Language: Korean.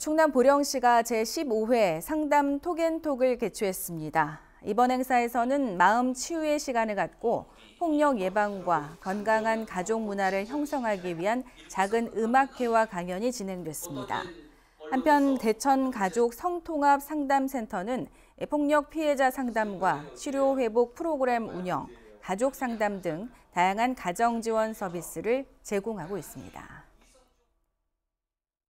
충남 보령시가 제15회 상담 톡앤톡을 개최했습니다. 이번 행사에서는 마음 치유의 시간을 갖고 폭력 예방과 건강한 가족 문화를 형성하기 위한 작은 음악회와 강연이 진행됐습니다. 한편 대천 가족 성통합 상담센터는 폭력 피해자 상담과 치료 회복 프로그램 운영, 가족 상담 등 다양한 가정 지원 서비스를 제공하고 있습니다.